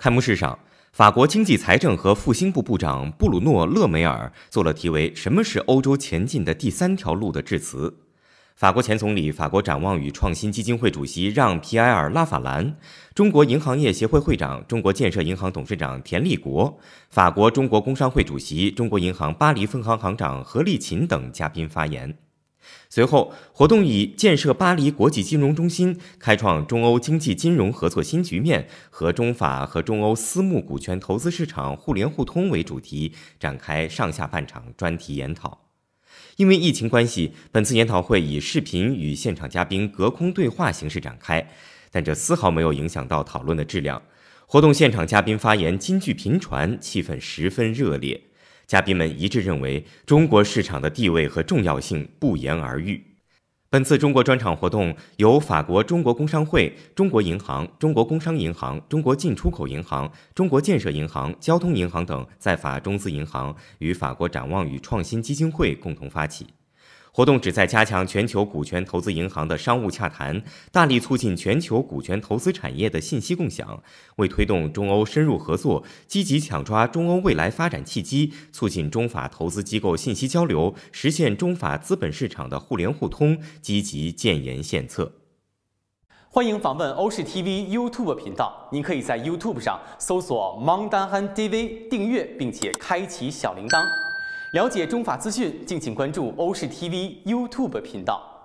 开幕式上，法国经济、财政和复兴部部长布鲁诺·勒梅尔做了题为“为什么是欧洲前进的第三条路”的致辞。法国前总理、法国展望与创新基金会主席让·皮埃尔·拉法兰，中国银行业协会会长、中国建设银行董事长田立国，法国中国工商会主席、中国银行巴黎分行行长何立勤等嘉宾发言。随后，活动以“建设巴黎国际金融中心，开创中欧经济金融合作新局面”和“中法和中欧私募股权投资市场互联互通”为主题，展开上下半场专题研讨。因为疫情关系，本次研讨会以视频与现场嘉宾隔空对话形式展开，但这丝毫没有影响到讨论的质量。活动现场嘉宾发言金句频传，气氛十分热烈。嘉宾们一致认为，中国市场的地位和重要性不言而喻。本次中国专场活动由法国中国工商会、中国银行、中国工商银行、中国进出口银行、中国建设银行、交通银行等在法中资银行与法国展望与创新基金会共同发起。活动旨在加强全球股权投资银行的商务洽谈，大力促进全球股权投资产业的信息共享，为推动中欧深入合作，积极抢抓中欧未来发展契机，促进中法投资机构信息交流，实现中法资本市场的互联互通，积极建言献策。欢迎访问欧视 TV YouTube 频道，您可以在 YouTube 上搜索“蒙丹汉 DV” 订阅，并且开启小铃铛。了解中法资讯，敬请关注欧视 TV YouTube 频道。